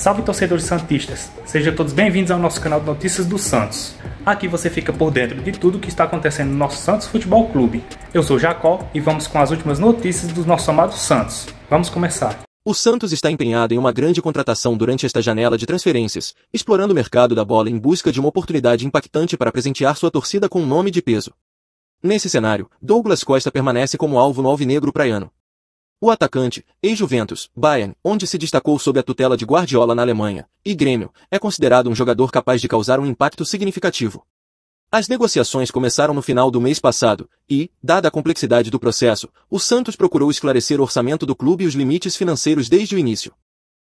Salve torcedores santistas, sejam todos bem-vindos ao nosso canal de Notícias do Santos. Aqui você fica por dentro de tudo o que está acontecendo no nosso Santos Futebol Clube. Eu sou Jacó e vamos com as últimas notícias do nosso amado Santos. Vamos começar. O Santos está empenhado em uma grande contratação durante esta janela de transferências, explorando o mercado da bola em busca de uma oportunidade impactante para presentear sua torcida com um nome de peso. Nesse cenário, Douglas Costa permanece como alvo no alvinegro praiano, o atacante, ex-Juventus, Bayern, onde se destacou sob a tutela de Guardiola na Alemanha, e Grêmio, é considerado um jogador capaz de causar um impacto significativo. As negociações começaram no final do mês passado, e, dada a complexidade do processo, o Santos procurou esclarecer o orçamento do clube e os limites financeiros desde o início.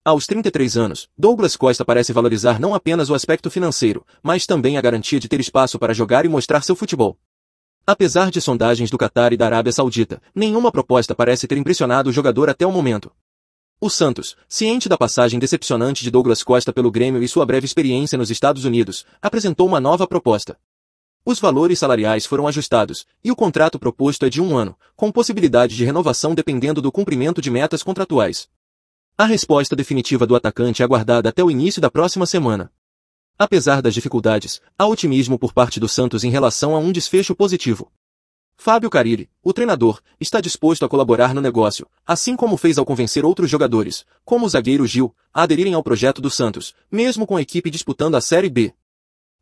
Aos 33 anos, Douglas Costa parece valorizar não apenas o aspecto financeiro, mas também a garantia de ter espaço para jogar e mostrar seu futebol. Apesar de sondagens do Catar e da Arábia Saudita, nenhuma proposta parece ter impressionado o jogador até o momento. O Santos, ciente da passagem decepcionante de Douglas Costa pelo Grêmio e sua breve experiência nos Estados Unidos, apresentou uma nova proposta. Os valores salariais foram ajustados, e o contrato proposto é de um ano, com possibilidade de renovação dependendo do cumprimento de metas contratuais. A resposta definitiva do atacante é aguardada até o início da próxima semana. Apesar das dificuldades, há otimismo por parte do Santos em relação a um desfecho positivo. Fábio Carilli, o treinador, está disposto a colaborar no negócio, assim como fez ao convencer outros jogadores, como o zagueiro Gil, a aderirem ao projeto do Santos, mesmo com a equipe disputando a Série B.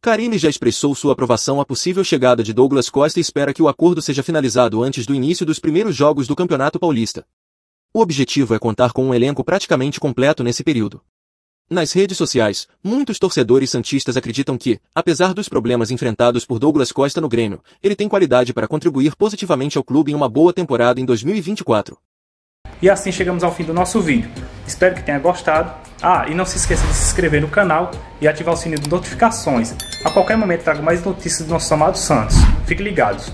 Carilli já expressou sua aprovação à possível chegada de Douglas Costa e espera que o acordo seja finalizado antes do início dos primeiros jogos do Campeonato Paulista. O objetivo é contar com um elenco praticamente completo nesse período. Nas redes sociais, muitos torcedores santistas acreditam que, apesar dos problemas enfrentados por Douglas Costa no Grêmio, ele tem qualidade para contribuir positivamente ao clube em uma boa temporada em 2024. E assim chegamos ao fim do nosso vídeo. Espero que tenha gostado. Ah, e não se esqueça de se inscrever no canal e ativar o sininho de notificações. A qualquer momento trago mais notícias do nosso amado Santos. Fique ligados.